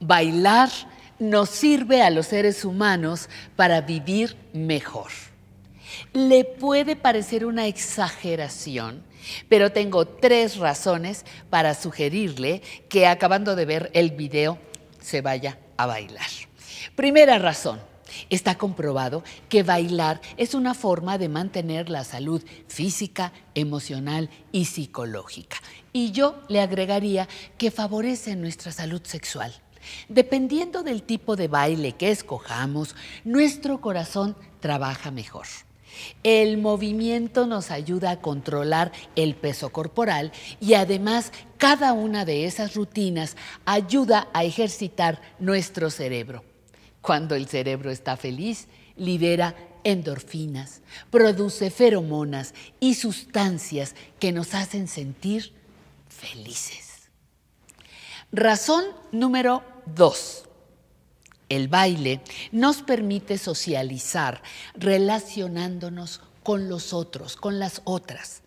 Bailar nos sirve a los seres humanos para vivir mejor. Le puede parecer una exageración, pero tengo tres razones para sugerirle que acabando de ver el video se vaya a bailar. Primera razón, Está comprobado que bailar es una forma de mantener la salud física, emocional y psicológica. Y yo le agregaría que favorece nuestra salud sexual. Dependiendo del tipo de baile que escojamos, nuestro corazón trabaja mejor. El movimiento nos ayuda a controlar el peso corporal y además cada una de esas rutinas ayuda a ejercitar nuestro cerebro. Cuando el cerebro está feliz, libera endorfinas, produce feromonas y sustancias que nos hacen sentir felices. Razón número Dos, El baile nos permite socializar relacionándonos con los otros, con las otras.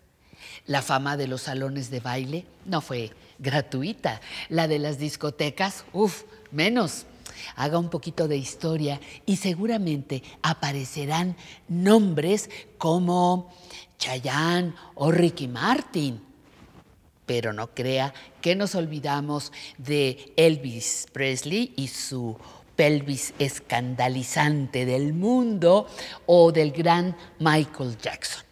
La fama de los salones de baile no fue gratuita. La de las discotecas, uff, menos. Haga un poquito de historia y seguramente aparecerán nombres como Chayanne o Ricky Martin pero no crea que nos olvidamos de Elvis Presley y su pelvis escandalizante del mundo o del gran Michael Jackson.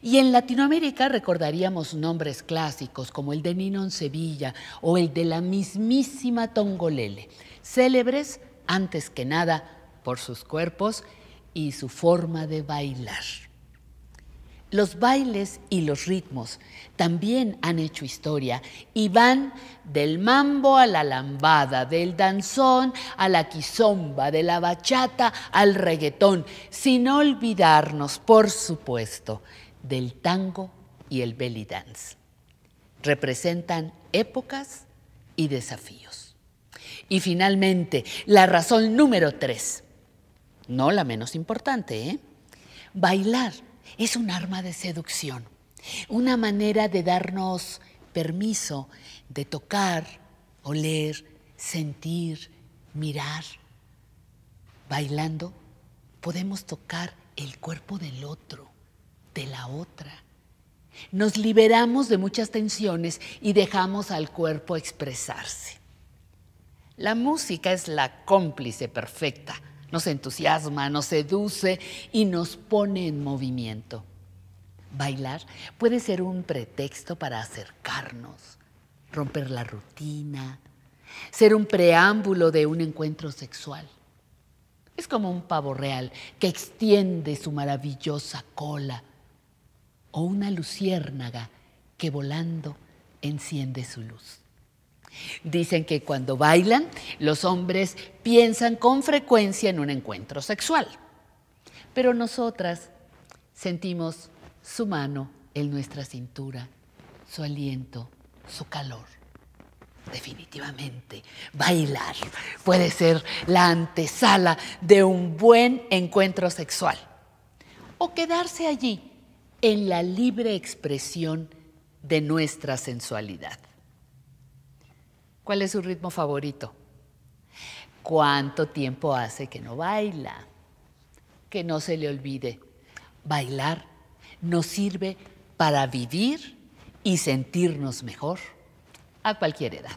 Y en Latinoamérica recordaríamos nombres clásicos como el de en Sevilla o el de la mismísima Tongolele, célebres antes que nada por sus cuerpos y su forma de bailar. Los bailes y los ritmos también han hecho historia y van del mambo a la lambada, del danzón a la quizomba, de la bachata al reggaetón, sin olvidarnos, por supuesto, del tango y el belly dance. Representan épocas y desafíos. Y finalmente, la razón número tres, no la menos importante, ¿eh? Bailar es un arma de seducción, una manera de darnos permiso de tocar, oler, sentir, mirar. Bailando podemos tocar el cuerpo del otro, de la otra. Nos liberamos de muchas tensiones y dejamos al cuerpo expresarse. La música es la cómplice perfecta nos entusiasma, nos seduce y nos pone en movimiento. Bailar puede ser un pretexto para acercarnos, romper la rutina, ser un preámbulo de un encuentro sexual. Es como un pavo real que extiende su maravillosa cola o una luciérnaga que volando enciende su luz. Dicen que cuando bailan, los hombres piensan con frecuencia en un encuentro sexual, pero nosotras sentimos su mano en nuestra cintura, su aliento, su calor. Definitivamente, bailar puede ser la antesala de un buen encuentro sexual o quedarse allí en la libre expresión de nuestra sensualidad. ¿Cuál es su ritmo favorito? ¿Cuánto tiempo hace que no baila? Que no se le olvide, bailar nos sirve para vivir y sentirnos mejor a cualquier edad.